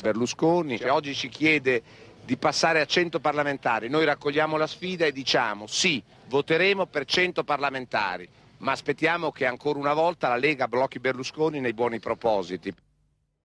Berlusconi, cioè, oggi ci chiede di passare a 100 parlamentari, noi raccogliamo la sfida e diciamo sì, voteremo per 100 parlamentari, ma aspettiamo che ancora una volta la Lega blocchi Berlusconi nei buoni propositi.